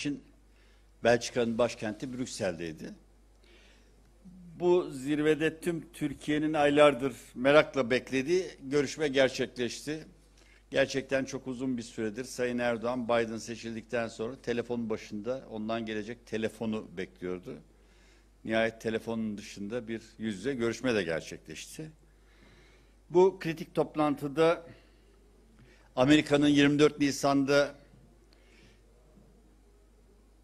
Şimdi Belçika'nın başkenti Brüksel'deydi. Bu zirvede tüm Türkiye'nin aylardır merakla beklediği görüşme gerçekleşti. Gerçekten çok uzun bir süredir Sayın Erdoğan Biden seçildikten sonra telefonun başında ondan gelecek telefonu bekliyordu. Nihayet telefonun dışında bir yüz yüze görüşme de gerçekleşti. Bu kritik toplantıda Amerika'nın 24 Nisan'da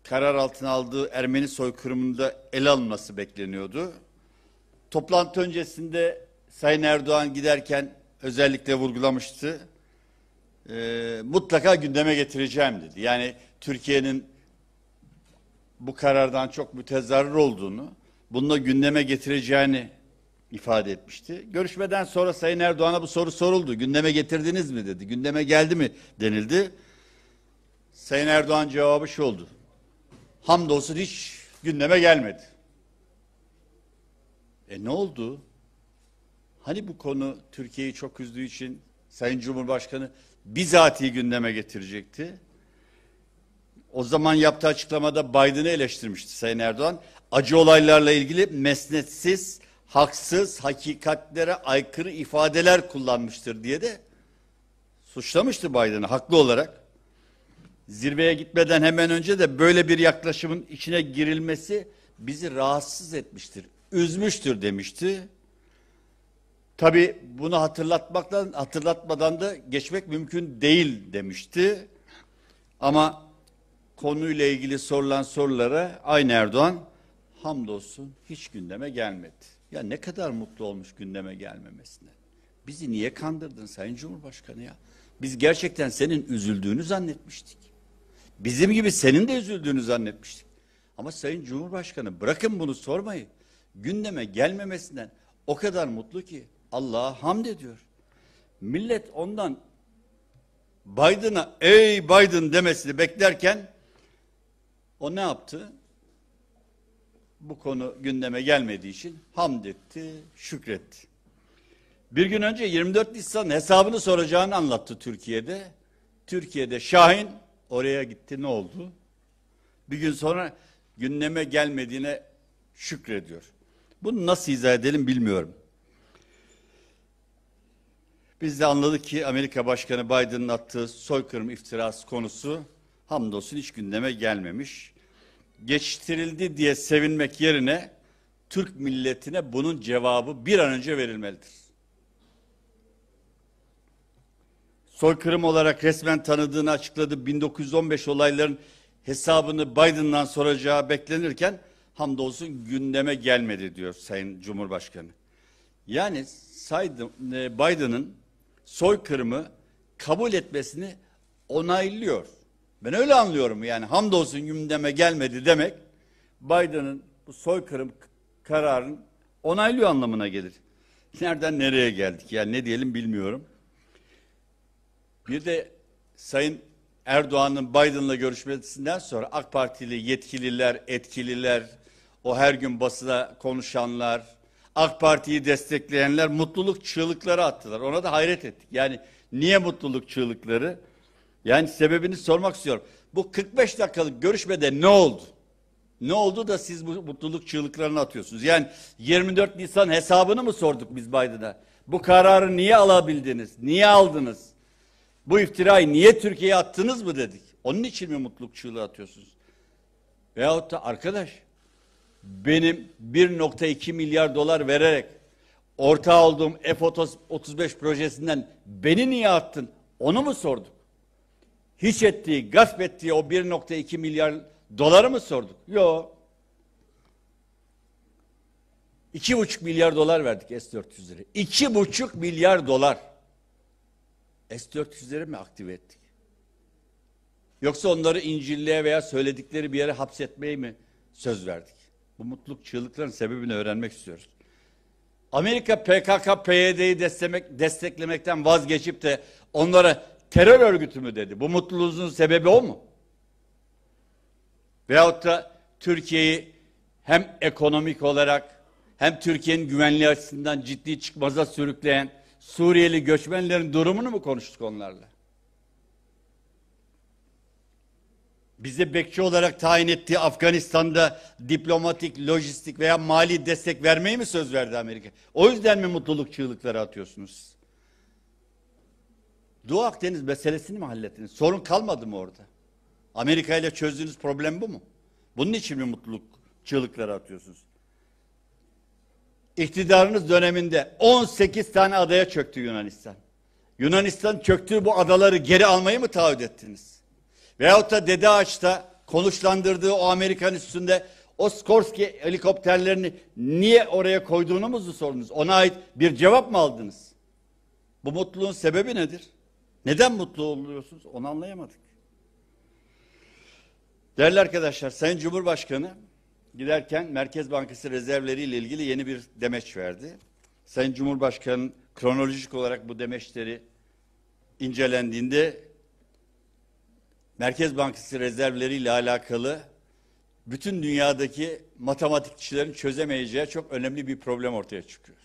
karar altına aldığı Ermeni soykırımında ele alınması bekleniyordu. Toplantı öncesinde Sayın Erdoğan giderken özellikle vurgulamıştı. E, mutlaka gündeme getireceğim dedi. Yani Türkiye'nin bu karardan çok mütezarrır olduğunu, bununla gündeme getireceğini ifade etmişti. Görüşmeden sonra Sayın Erdoğan'a bu soru soruldu. Gündeme getirdiniz mi dedi. Gündeme geldi mi denildi. Sayın Erdoğan cevabı şu oldu hamdolsun hiç gündeme gelmedi. E ne oldu? Hani bu konu Türkiye'yi çok üzdüğü için Sayın Cumhurbaşkanı bizatihi gündeme getirecekti. O zaman yaptığı açıklamada Biden'ı eleştirmişti Sayın Erdoğan. Acı olaylarla ilgili mesnetsiz, haksız, hakikatlere aykırı ifadeler kullanmıştır diye de suçlamıştı Biden'ı haklı olarak zirveye gitmeden hemen önce de böyle bir yaklaşımın içine girilmesi bizi rahatsız etmiştir, üzmüştür demişti. Tabi bunu hatırlatmaktan, hatırlatmadan da geçmek mümkün değil demişti. Ama konuyla ilgili sorulan sorulara aynı Erdoğan hamdolsun hiç gündeme gelmedi. Ya ne kadar mutlu olmuş gündeme gelmemesine. Bizi niye kandırdın Sayın Cumhurbaşkanı ya? Biz gerçekten senin üzüldüğünü zannetmiştik. Bizim gibi senin de üzüldüğünü zannetmiştik. Ama Sayın Cumhurbaşkanı bırakın bunu sormayı. Gündeme gelmemesinden o kadar mutlu ki Allah'a hamd ediyor. Millet ondan Biden'a ey Biden demesini beklerken o ne yaptı? Bu konu gündeme gelmediği için hamd etti, şükretti. Bir gün önce 24 Nisan hesabını soracağını anlattı Türkiye'de. Türkiye'de Şahin Oraya gitti ne oldu? Bir gün sonra gündeme gelmediğine şükrediyor. Bunu nasıl izah edelim bilmiyorum. Biz de anladık ki Amerika Başkanı Biden'ın attığı soykırım iftirası konusu hamdolsun hiç gündeme gelmemiş. Geçtirildi diye sevinmek yerine Türk milletine bunun cevabı bir an önce verilmelidir. soykırım olarak resmen tanıdığını açıkladı. 1915 olayların hesabını Biden'dan soracağı beklenirken hamdolsun gündeme gelmedi diyor Sayın Cumhurbaşkanı. Yani e, Biden'ın soykırımı kabul etmesini onaylıyor. Ben öyle anlıyorum yani hamdolsun gündeme gelmedi demek Biden'ın bu soykırım kararını onaylıyor anlamına gelir. Nereden nereye geldik yani ne diyelim bilmiyorum. Bir de Sayın Erdoğan'ın Biden'la görüşmesinden sonra AK Partili yetkililer, etkililer, o her gün basına konuşanlar, AK Parti'yi destekleyenler mutluluk çığlıkları attılar. Ona da hayret ettik. Yani niye mutluluk çığlıkları? Yani sebebini sormak istiyorum. Bu 45 dakikalık görüşmede ne oldu? Ne oldu da siz bu mutluluk çığlıklarını atıyorsunuz? Yani 24 Nisan hesabını mı sorduk biz Biden'a? Bu kararı niye alabildiniz? Niye aldınız? Bu iftirayı niye Türkiye'ye attınız mı dedik. Onun için mi mutluluk çığlığı atıyorsunuz? Veyahut da arkadaş benim 1.2 milyar dolar vererek ortağı olduğum F-35 projesinden beni niye attın? Onu mu sorduk? Hiç ettiği, gasp ettiği o 1.2 milyar doları mı sorduk? Yok. buçuk milyar dolar verdik s 400leri İki buçuk milyar dolar. S-400'leri mi aktive ettik? Yoksa onları İncil'liğe veya söyledikleri bir yere hapsetmeyi mi söz verdik? Bu mutluluk çığlıkların sebebini öğrenmek istiyoruz. Amerika PKK, PYD'yi desteklemek, desteklemekten vazgeçip de onlara terör örgütü mü dedi? Bu mutluluğunuzun sebebi o mu? Veyahut da Türkiye'yi hem ekonomik olarak hem Türkiye'nin güvenliği açısından ciddi çıkmaza sürükleyen Suriyeli göçmenlerin durumunu mu konuştuk onlarla? Bize bekçi olarak tayin ettiği Afganistan'da diplomatik, lojistik veya mali destek vermeyi mi söz verdi Amerika? O yüzden mi mutluluk çığlıkları atıyorsunuz? Doğu Akdeniz meselesini mi hallettiniz? Sorun kalmadı mı orada? Amerika ile çözdüğünüz problem bu mu? Bunun için mi mutluluk çığlıkları atıyorsunuz? iktidarınız döneminde 18 tane adaya çöktü Yunanistan. Yunanistan çöktüğü bu adaları geri almayı mı taahhüt ettiniz? Veyahut da Dede Ağaç'ta konuşlandırdığı o Amerikan üstünde o Skorsky helikopterlerini niye oraya koyduğunu mu sordunuz? Ona ait bir cevap mı aldınız? Bu mutluluğun sebebi nedir? Neden mutlu oluyorsunuz? Onu anlayamadık. Değerli arkadaşlar, Sayın Cumhurbaşkanı giderken Merkez Bankası rezervleriyle ilgili yeni bir demeç verdi. Sayın Cumhurbaşkanı kronolojik olarak bu demeçleri incelendiğinde Merkez Bankası rezervleriyle alakalı bütün dünyadaki matematikçilerin çözemeyeceği çok önemli bir problem ortaya çıkıyor.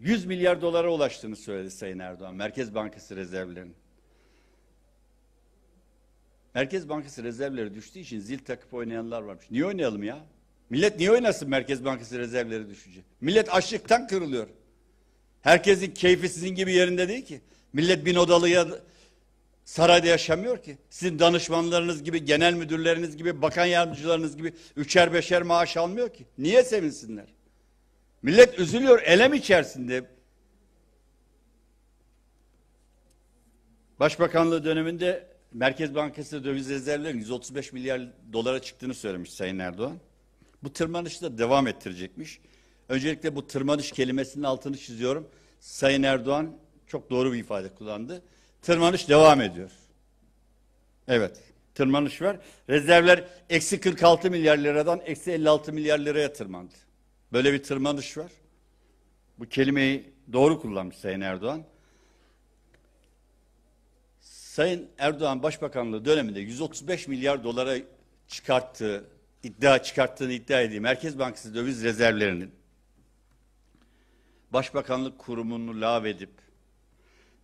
100 milyar dolara ulaştığını söyledi Sayın Erdoğan Merkez Bankası rezervlerinin. Merkez Bankası rezervleri düştüğü için zil takıp oynayanlar varmış. Niye oynayalım ya? Millet niye oynasın Merkez Bankası rezervleri düşünce? Millet açlıktan kırılıyor. Herkesin keyfi sizin gibi yerinde değil ki. Millet bin odalıya sarayda yaşamıyor ki. Sizin danışmanlarınız gibi, genel müdürleriniz gibi, bakan yardımcılarınız gibi üçer beşer maaş almıyor ki. Niye sevinsinler? Millet üzülüyor, elem içerisinde. Başbakanlığı döneminde Merkez Bankası döviz rezervlerinin 135 milyar dolara çıktığını söylemiş Sayın Erdoğan. Bu tırmanışı da devam ettirecekmiş. Öncelikle bu tırmanış kelimesinin altını çiziyorum. Sayın Erdoğan çok doğru bir ifade kullandı. Tırmanış devam ediyor. Evet, tırmanış var. Rezervler eksi 46 milyar liradan eksi 56 milyar liraya tırmandı. Böyle bir tırmanış var. Bu kelimeyi doğru kullanmış Sayın Erdoğan. Sayın Erdoğan Başbakanlığı döneminde 135 milyar dolara çıkarttığı, iddia çıkarttığını iddia ettiği Merkez Bankası döviz rezervlerinin Başbakanlık kurumunu lağvedip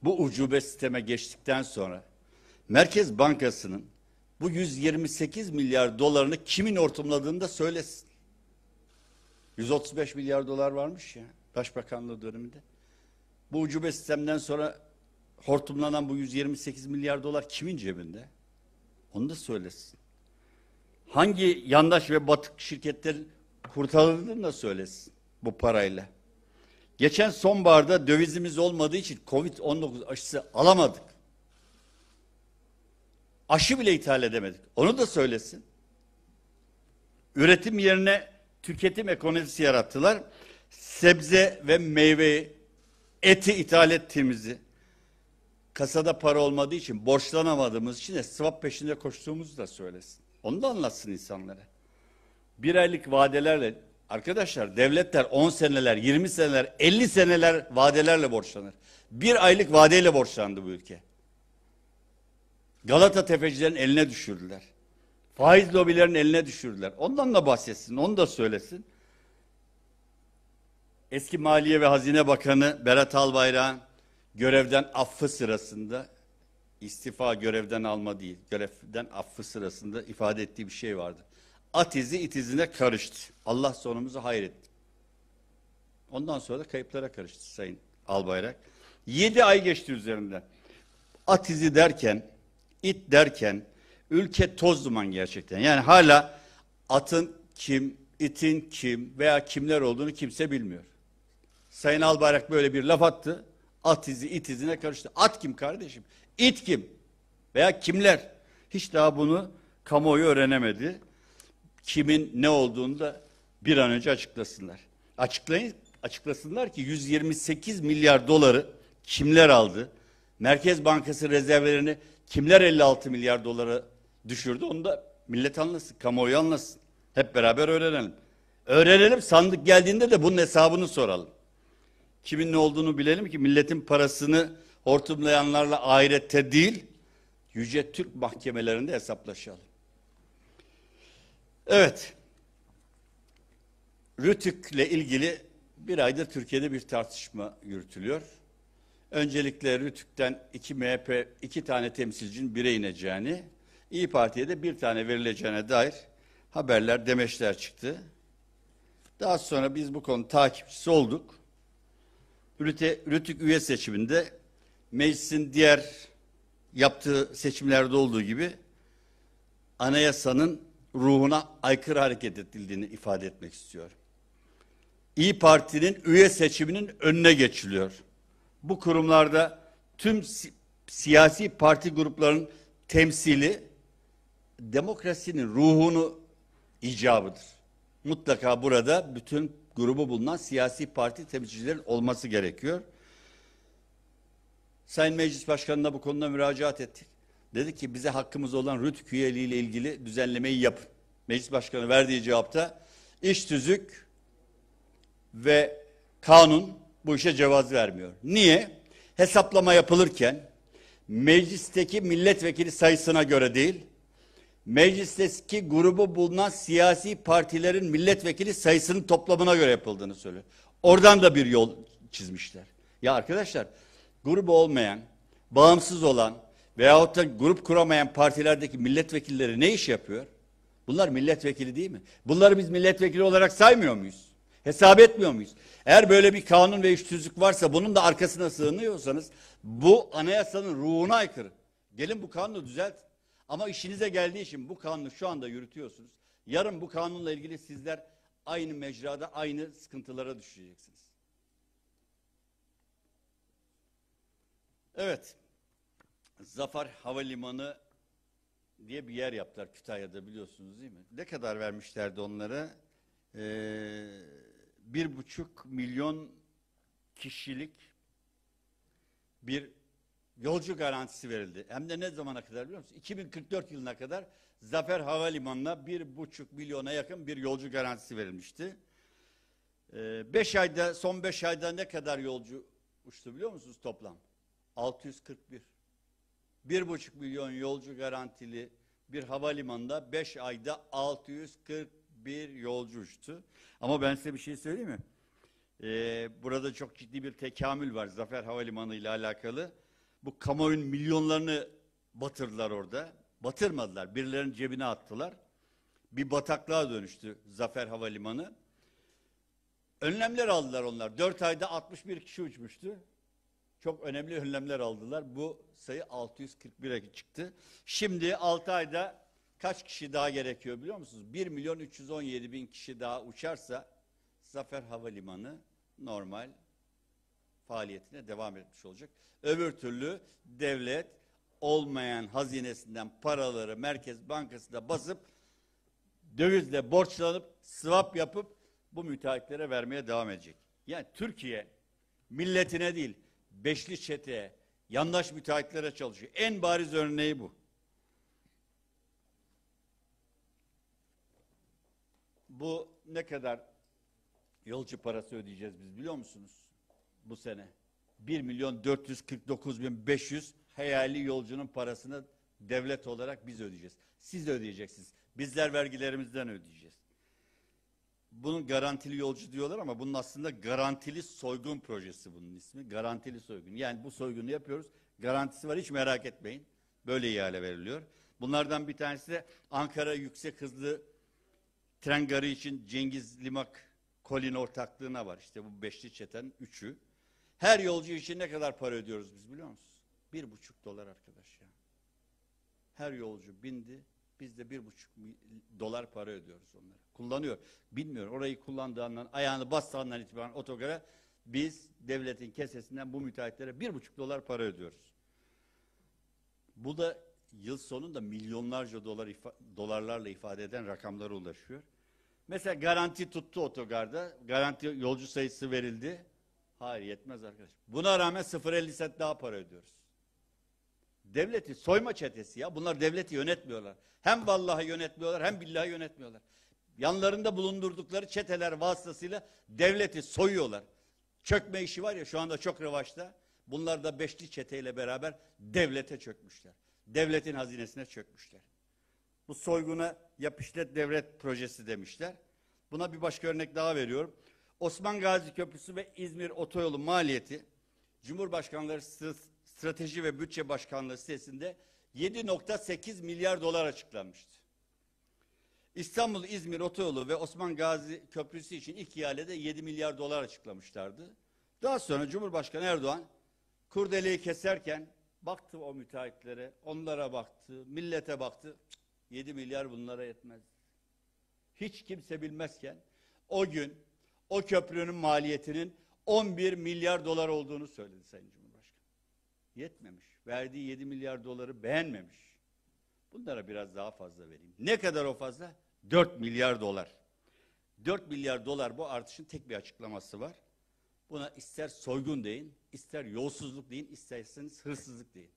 bu ucube sisteme geçtikten sonra Merkez Bankası'nın bu 128 milyar dolarını kimin ortumladığını da söylesin. 135 milyar dolar varmış ya Başbakanlığı döneminde. Bu ucube sistemden sonra hortumlanan bu 128 milyar dolar kimin cebinde? Onu da söylesin. Hangi yandaş ve batık şirketler kurtarıldığını da söylesin bu parayla. Geçen sonbaharda dövizimiz olmadığı için Covid-19 aşısı alamadık. Aşı bile ithal edemedik. Onu da söylesin. Üretim yerine tüketim ekonomisi yarattılar. Sebze ve meyveyi, eti ithal ettiğimizi, kasada para olmadığı için, borçlanamadığımız için de swap peşinde koştuğumuzu da söylesin. Onu da anlatsın insanlara. Bir aylık vadelerle, arkadaşlar devletler 10 seneler, 20 seneler, 50 seneler vadelerle borçlanır. Bir aylık vadeyle borçlandı bu ülke. Galata tefecilerin eline düşürdüler. Faiz lobilerin eline düşürdüler. Ondan da bahsetsin, onu da söylesin. Eski Maliye ve Hazine Bakanı Berat Albayrak'ın görevden affı sırasında istifa görevden alma değil, görevden affı sırasında ifade ettiği bir şey vardı. At izi itizine karıştı. Allah sonumuzu hayır etti. Ondan sonra da kayıplara karıştı Sayın Albayrak. Yedi ay geçti üzerinden. At izi derken, it derken ülke toz duman gerçekten. Yani hala atın kim, itin kim veya kimler olduğunu kimse bilmiyor. Sayın Albayrak böyle bir laf attı. At izi it izine karıştı. At kim kardeşim? İt kim? Veya kimler? Hiç daha bunu kamuoyu öğrenemedi. Kimin ne olduğunu da bir an önce açıklasınlar. Açıklayın, açıklasınlar ki 128 milyar doları kimler aldı? Merkez Bankası rezervlerini kimler 56 milyar dolara düşürdü? Onu da millet anlasın, kamuoyu anlasın. Hep beraber öğrenelim. Öğrenelim sandık geldiğinde de bunun hesabını soralım kimin ne olduğunu bilelim ki milletin parasını hortumlayanlarla ahirette değil, Yüce Türk mahkemelerinde hesaplaşalım. Evet, Rütük'le ilgili bir aydır Türkiye'de bir tartışma yürütülüyor. Öncelikle Rütük'ten iki MHP, iki tane temsilcinin bire ineceğini, İyi Parti'ye de bir tane verileceğine dair haberler, demeçler çıktı. Daha sonra biz bu konu takipçisi olduk. Rütük üye seçiminde meclisin diğer yaptığı seçimlerde olduğu gibi anayasanın ruhuna aykırı hareket edildiğini ifade etmek istiyor. İyi Parti'nin üye seçiminin önüne geçiliyor. Bu kurumlarda tüm si siyasi parti gruplarının temsili demokrasinin ruhunu icabıdır. Mutlaka burada bütün grubu bulunan siyasi parti temsilcilerin olması gerekiyor. Sayın Meclis Başkanı'na bu konuda müracaat ettik. Dedi ki bize hakkımız olan RÜTÜK üyeliğiyle ilgili düzenlemeyi yapın. Meclis Başkanı verdiği cevapta iş tüzük ve kanun bu işe cevaz vermiyor. Niye? Hesaplama yapılırken meclisteki milletvekili sayısına göre değil, meclisteki grubu bulunan siyasi partilerin milletvekili sayısının toplamına göre yapıldığını söylüyor. Oradan da bir yol çizmişler. Ya arkadaşlar grubu olmayan, bağımsız olan veyahut da grup kuramayan partilerdeki milletvekilleri ne iş yapıyor? Bunlar milletvekili değil mi? Bunları biz milletvekili olarak saymıyor muyuz? Hesap etmiyor muyuz? Eğer böyle bir kanun ve üçtüzlük varsa bunun da arkasına sığınıyorsanız bu anayasanın ruhuna aykırı. Gelin bu kanunu düzeltin. Ama işinize geldiği için bu kanunu şu anda yürütüyorsunuz. Yarın bu kanunla ilgili sizler aynı mecrada aynı sıkıntılara düşeceksiniz. Evet. Zafer Havalimanı diye bir yer yaptılar Kütahya'da biliyorsunuz değil mi? Ne kadar vermişlerdi onlara? Ee, bir buçuk milyon kişilik bir yolcu garantisi verildi. Hem de ne zamana kadar biliyor musunuz? 2044 yılına kadar Zafer Havalimanı'na bir buçuk milyona yakın bir yolcu garantisi verilmişti. Ee, beş ayda, son beş ayda ne kadar yolcu uçtu biliyor musunuz toplam? 641. Bir buçuk milyon yolcu garantili bir havalimanında beş ayda 641 yolcu uçtu. Ama ben size bir şey söyleyeyim mi? Ee, burada çok ciddi bir tekamül var Zafer Havalimanı ile alakalı bu kamuoyun milyonlarını batırdılar orada. Batırmadılar. Birilerinin cebine attılar. Bir bataklığa dönüştü Zafer Havalimanı. Önlemler aldılar onlar. Dört ayda 61 kişi uçmuştu. Çok önemli önlemler aldılar. Bu sayı 641'e çıktı. Şimdi 6 ayda kaç kişi daha gerekiyor biliyor musunuz? 1 milyon 317 bin kişi daha uçarsa Zafer Havalimanı normal faaliyetine devam etmiş olacak. Öbür türlü devlet olmayan hazinesinden paraları Merkez bankasında basıp dövizle borçlanıp swap yapıp bu müteahhitlere vermeye devam edecek. Yani Türkiye milletine değil beşli çeteye, yandaş müteahhitlere çalışıyor. En bariz örneği bu. Bu ne kadar yolcu parası ödeyeceğiz biz biliyor musunuz? bu sene. 1 milyon 449 bin 500 hayali yolcunun parasını devlet olarak biz ödeyeceğiz. Siz de ödeyeceksiniz. Bizler vergilerimizden ödeyeceğiz. Bunun garantili yolcu diyorlar ama bunun aslında garantili soygun projesi bunun ismi. Garantili soygun. Yani bu soygunu yapıyoruz. Garantisi var hiç merak etmeyin. Böyle ihale veriliyor. Bunlardan bir tanesi de Ankara yüksek hızlı tren garı için Cengiz Limak Kolin ortaklığına var. İşte bu beşli çeten üçü. Her yolcu için ne kadar para ödüyoruz biz biliyor musunuz? Bir buçuk dolar arkadaş ya. Her yolcu bindi, biz de bir buçuk dolar para ödüyoruz onlara. Kullanıyor. Bilmiyorum orayı kullandığından, ayağını bastığından itibaren otogara biz devletin kesesinden bu müteahhitlere bir buçuk dolar para ödüyoruz. Bu da yıl sonunda milyonlarca dolar ifa dolarlarla ifade eden rakamlara ulaşıyor. Mesela garanti tuttu otogarda. Garanti yolcu sayısı verildi. Hayır yetmez arkadaş. Buna rağmen 0.50 sent daha para ödüyoruz. Devleti soyma çetesi ya. Bunlar devleti yönetmiyorlar. Hem vallahi yönetmiyorlar hem billahi yönetmiyorlar. Yanlarında bulundurdukları çeteler vasıtasıyla devleti soyuyorlar. Çökme işi var ya şu anda çok revaçta. Bunlar da beşli çeteyle beraber devlete çökmüşler. Devletin hazinesine çökmüşler. Bu soyguna yapışlet devlet projesi demişler. Buna bir başka örnek daha veriyorum. Osman Gazi Köprüsü ve İzmir Otoyolu maliyeti Cumhurbaşkanları Strateji ve Bütçe Başkanlığı sitesinde 7.8 milyar dolar açıklanmıştı. İstanbul-İzmir Otoyolu ve Osman Gazi Köprüsü için ilk ihalede 7 milyar dolar açıklamışlardı. Daha sonra Cumhurbaşkanı Erdoğan kurdeleyi keserken baktı o müteahhitlere, onlara baktı, millete baktı. 7 milyar bunlara yetmez. Hiç kimse bilmezken o gün o köprünün maliyetinin 11 milyar dolar olduğunu söyledi Sayın Cumhurbaşkanı. Yetmemiş. Verdiği 7 milyar doları beğenmemiş. Bunlara biraz daha fazla vereyim. Ne kadar o fazla? 4 milyar dolar. 4 milyar dolar bu artışın tek bir açıklaması var. Buna ister soygun deyin, ister yolsuzluk deyin, isterseniz hırsızlık deyin.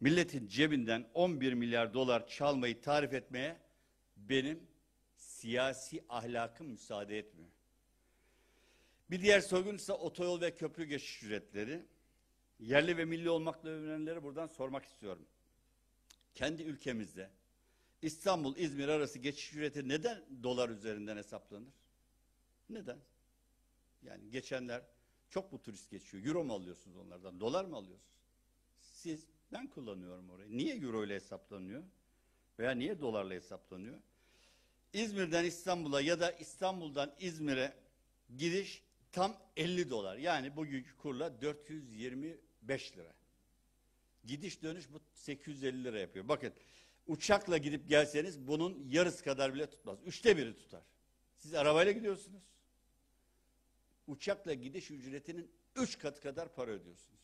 Milletin cebinden 11 milyar dolar çalmayı tarif etmeye benim siyasi ahlakı müsaade etmiyor. Bir diğer soygun ise otoyol ve köprü geçiş ücretleri. Yerli ve milli olmakla övünenlere buradan sormak istiyorum. Kendi ülkemizde İstanbul İzmir arası geçiş ücreti neden dolar üzerinden hesaplanır? Neden? Yani geçenler çok bu turist geçiyor? Euro mu alıyorsunuz onlardan? Dolar mı alıyorsunuz? Siz ben kullanıyorum orayı. Niye euro ile hesaplanıyor? Veya niye dolarla hesaplanıyor? İzmir'den İstanbul'a ya da İstanbul'dan İzmir'e gidiş tam 50 dolar. Yani bugünkü kurla 425 lira. Gidiş dönüş bu 850 lira yapıyor. Bakın uçakla gidip gelseniz bunun yarısı kadar bile tutmaz. Üçte biri tutar. Siz arabayla gidiyorsunuz. Uçakla gidiş ücretinin üç katı kadar para ödüyorsunuz.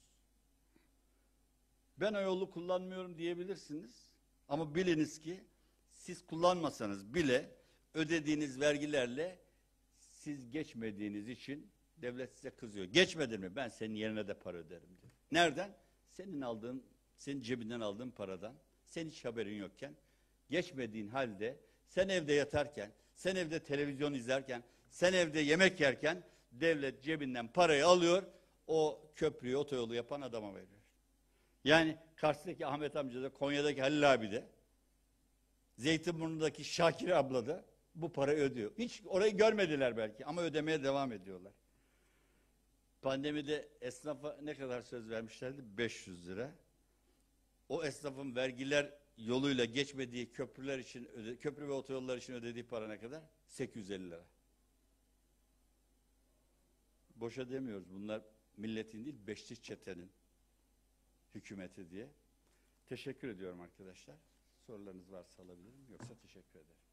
Ben o yolu kullanmıyorum diyebilirsiniz. Ama biliniz ki siz kullanmasanız bile ödediğiniz vergilerle siz geçmediğiniz için devlet size kızıyor. Geçmedin mi? Ben senin yerine de para öderim diyor. Nereden? Senin aldığın, senin cebinden aldığın paradan. Sen hiç haberin yokken geçmediğin halde sen evde yatarken, sen evde televizyon izlerken, sen evde yemek yerken devlet cebinden parayı alıyor, o köprüyü, otoyolu yapan adama veriyor. Yani karşıdaki Ahmet amca da Konya'daki Halil abi de Zeytinburnu'ndaki Şakir abla da bu parayı ödüyor. Hiç orayı görmediler belki ama ödemeye devam ediyorlar. Pandemide esnafa ne kadar söz vermişlerdi? 500 lira. O esnafın vergiler yoluyla geçmediği köprüler için, köprü ve otoyollar için ödediği para ne kadar? 850 lira. Boşa demiyoruz. Bunlar milletin değil, beşli çetenin hükümeti diye. Teşekkür ediyorum arkadaşlar. Sorularınız varsa alabilirim. Yoksa teşekkür ederim.